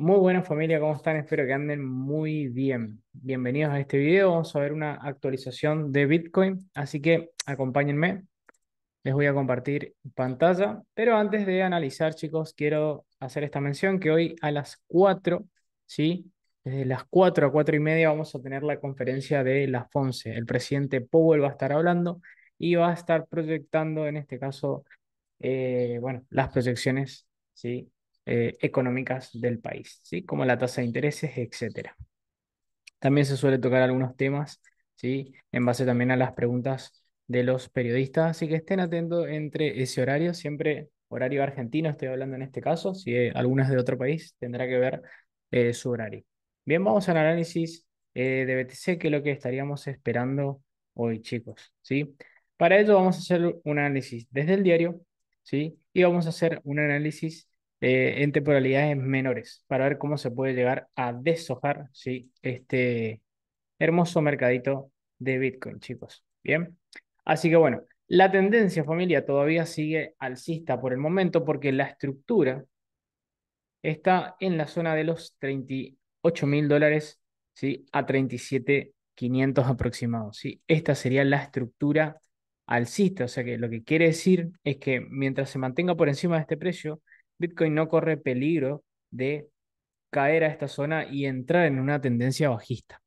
Muy buenas familia, ¿cómo están? Espero que anden muy bien. Bienvenidos a este video. Vamos a ver una actualización de Bitcoin, así que acompáñenme. Les voy a compartir pantalla, pero antes de analizar, chicos, quiero hacer esta mención que hoy a las 4, ¿sí? Desde las 4 a 4 y media vamos a tener la conferencia de las fonce El presidente Powell va a estar hablando y va a estar proyectando, en este caso, eh, bueno, las proyecciones, ¿sí? Eh, económicas del país, ¿sí? como la tasa de intereses, etc. También se suele tocar algunos temas ¿sí? en base también a las preguntas de los periodistas, así que estén atentos entre ese horario, siempre horario argentino estoy hablando en este caso, si eh, algunas de otro país tendrá que ver eh, su horario. Bien, vamos al análisis de BTC, que es lo que estaríamos esperando hoy, chicos, ¿sí? Para ello vamos a hacer un análisis desde el diario, ¿sí? Y vamos a hacer un análisis eh, en temporalidades menores para ver cómo se puede llegar a deshojar ¿sí? este hermoso mercadito de Bitcoin, chicos. Bien, así que bueno, la tendencia familia todavía sigue alcista por el momento porque la estructura está en la zona de los 38 mil dólares ¿sí? a 37,500 aproximados. ¿sí? Esta sería la estructura alcista, o sea que lo que quiere decir es que mientras se mantenga por encima de este precio, Bitcoin no corre peligro de caer a esta zona y entrar en una tendencia bajista.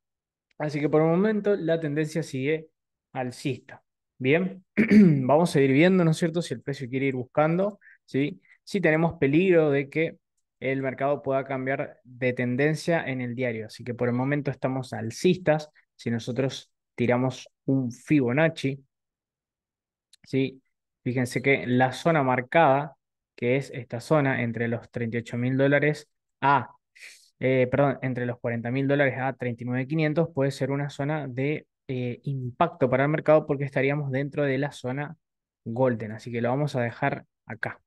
Así que por el momento la tendencia sigue alcista. Bien, vamos a ir viendo, ¿no es cierto?, si el precio quiere ir buscando, ¿sí? Si tenemos peligro de que el mercado pueda cambiar de tendencia en el diario. Así que por el momento estamos alcistas. Si nosotros tiramos un Fibonacci, ¿sí? Fíjense que la zona marcada que es esta zona entre los 38 mil dólares a, eh, perdón, entre los 40 mil dólares a 39,500 puede ser una zona de eh, impacto para el mercado porque estaríamos dentro de la zona golden, así que lo vamos a dejar acá.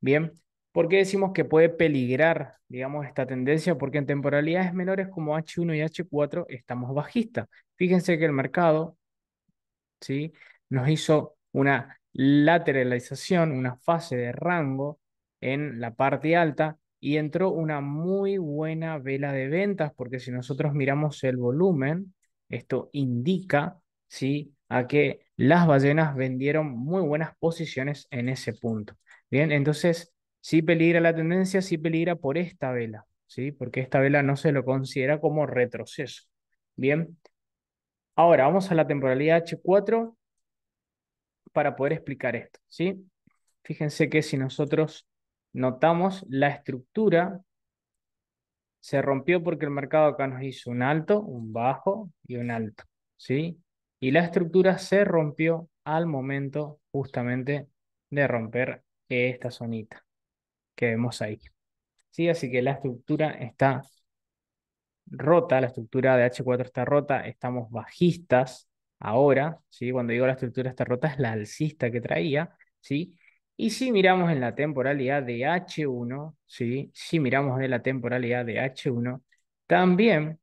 Bien, ¿por qué decimos que puede peligrar, digamos, esta tendencia? Porque en temporalidades menores como H1 y H4 estamos bajistas. Fíjense que el mercado, ¿sí? Nos hizo una lateralización, una fase de rango en la parte alta y entró una muy buena vela de ventas porque si nosotros miramos el volumen, esto indica ¿sí? a que las ballenas vendieron muy buenas posiciones en ese punto. Bien, entonces sí peligra la tendencia, sí peligra por esta vela, ¿sí? porque esta vela no se lo considera como retroceso. Bien, ahora vamos a la temporalidad H4 para poder explicar esto, ¿sí? Fíjense que si nosotros notamos la estructura se rompió porque el mercado acá nos hizo un alto, un bajo y un alto, ¿sí? Y la estructura se rompió al momento justamente de romper esta zonita que vemos ahí. ¿Sí? Así que la estructura está rota, la estructura de H4 está rota, estamos bajistas, ahora, ¿sí? cuando digo la estructura está rota, es la alcista que traía, ¿sí? Y si miramos en la temporalidad de H1, ¿sí? si miramos en la temporalidad de H1, también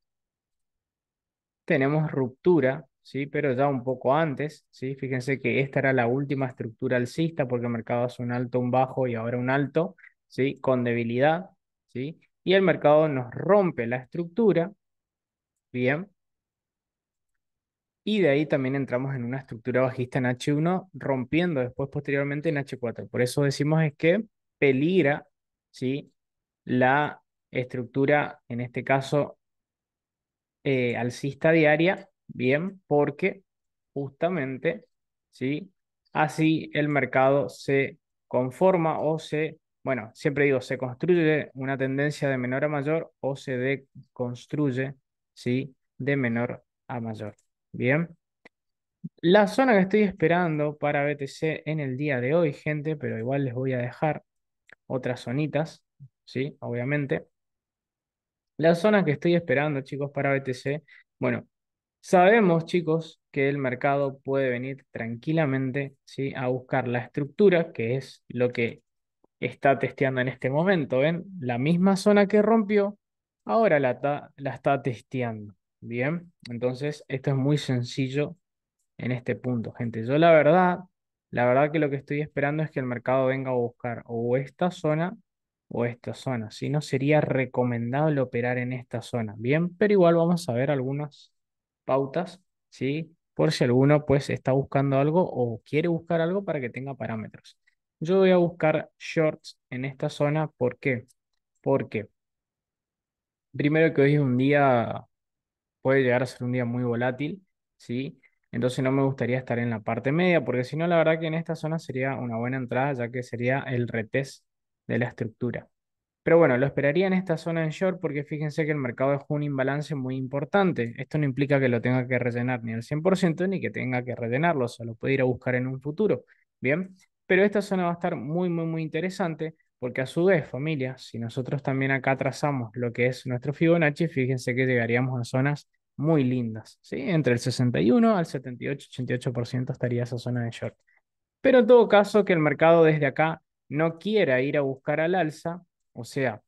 tenemos ruptura, ¿sí? pero ya un poco antes, ¿sí? fíjense que esta era la última estructura alcista porque el mercado hace un alto, un bajo y ahora un alto, ¿sí? con debilidad, ¿sí? y el mercado nos rompe la estructura, bien, y de ahí también entramos en una estructura bajista en H1, rompiendo después posteriormente en H4. Por eso decimos es que peligra ¿sí? la estructura, en este caso, eh, alcista diaria, bien, porque justamente ¿sí? así el mercado se conforma o se, bueno, siempre digo, se construye una tendencia de menor a mayor o se deconstruye ¿sí? de menor a mayor. Bien. La zona que estoy esperando para BTC en el día de hoy, gente, pero igual les voy a dejar otras zonitas, ¿sí? Obviamente. La zona que estoy esperando, chicos, para BTC, bueno, sabemos, chicos, que el mercado puede venir tranquilamente, ¿sí? A buscar la estructura, que es lo que está testeando en este momento, ¿ven? La misma zona que rompió, ahora la, la está testeando, Bien, entonces esto es muy sencillo en este punto, gente. Yo la verdad, la verdad que lo que estoy esperando es que el mercado venga a buscar o esta zona o esta zona. Si no, sería recomendable operar en esta zona. Bien, pero igual vamos a ver algunas pautas, ¿sí? Por si alguno pues está buscando algo o quiere buscar algo para que tenga parámetros. Yo voy a buscar shorts en esta zona. ¿Por qué? Porque primero que hoy es un día puede llegar a ser un día muy volátil, ¿sí? Entonces no me gustaría estar en la parte media, porque si no, la verdad que en esta zona sería una buena entrada, ya que sería el retest de la estructura. Pero bueno, lo esperaría en esta zona en short porque fíjense que el mercado dejó un imbalance muy importante. Esto no implica que lo tenga que rellenar ni al 100% ni que tenga que rellenarlo, o sea, lo puede ir a buscar en un futuro. Bien, pero esta zona va a estar muy, muy, muy interesante porque a su vez, familia, si nosotros también acá trazamos lo que es nuestro Fibonacci, fíjense que llegaríamos a zonas muy lindas, ¿sí? Entre el 61 al 78-88% estaría esa zona de short. Pero en todo caso, que el mercado desde acá no quiera ir a buscar al alza, o sea,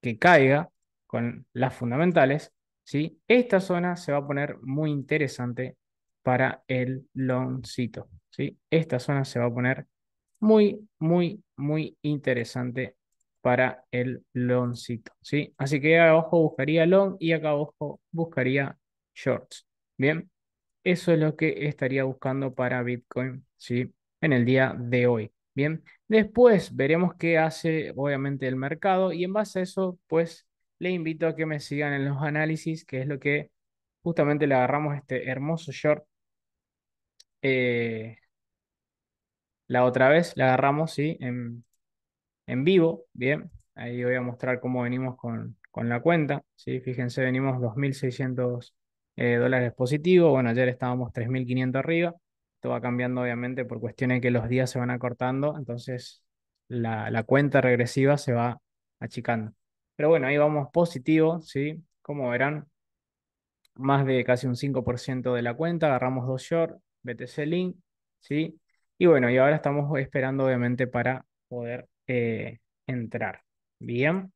que caiga con las fundamentales, ¿sí? Esta zona se va a poner muy interesante para el longcito. ¿sí? Esta zona se va a poner muy, muy, muy interesante para el longcito, ¿sí? Así que abajo buscaría long y acá abajo buscaría shorts, ¿bien? Eso es lo que estaría buscando para Bitcoin, ¿sí? En el día de hoy, ¿bien? Después veremos qué hace, obviamente, el mercado y en base a eso, pues, le invito a que me sigan en los análisis, que es lo que justamente le agarramos este hermoso short. Eh, la otra vez le agarramos, sí, en en vivo, bien, ahí voy a mostrar cómo venimos con, la cuenta, ¿sí? fíjense, venimos 2.600 eh, dólares positivos, bueno, ayer estábamos 3.500 arriba, esto va cambiando obviamente por cuestiones que los días se van acortando, entonces la, cuenta regresiva se va achicando. Pero bueno, ahí vamos positivo, ¿sí? Como verán, más de casi un 5% de la cuenta, agarramos dos short, BTC Link, ¿sí? Y bueno, y ahora estamos esperando obviamente para poder eh, entrar. Bien.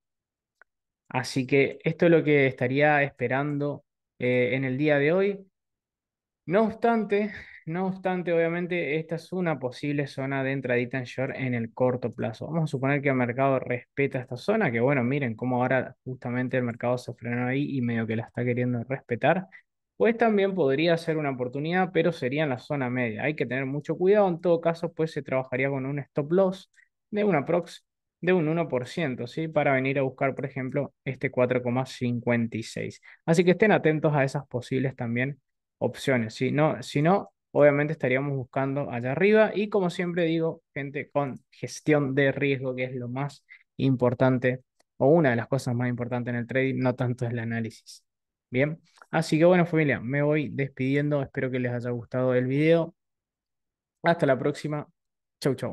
Así que esto es lo que estaría esperando eh, en el día de hoy. No obstante, no obstante, obviamente, esta es una posible zona de entradita en short en el corto plazo. Vamos a suponer que el mercado respeta esta zona, que bueno, miren cómo ahora justamente el mercado se frenó ahí y medio que la está queriendo respetar. Pues también podría ser una oportunidad, pero sería en la zona media. Hay que tener mucho cuidado. En todo caso, pues se trabajaría con un stop loss de un aprox de un 1%, ¿sí? Para venir a buscar, por ejemplo, este 4,56. Así que estén atentos a esas posibles también opciones, ¿sí? No, si no, obviamente estaríamos buscando allá arriba y como siempre digo, gente con gestión de riesgo, que es lo más importante o una de las cosas más importantes en el trading, no tanto es el análisis. Bien, así que bueno familia, me voy despidiendo, espero que les haya gustado el video. Hasta la próxima, chau chau.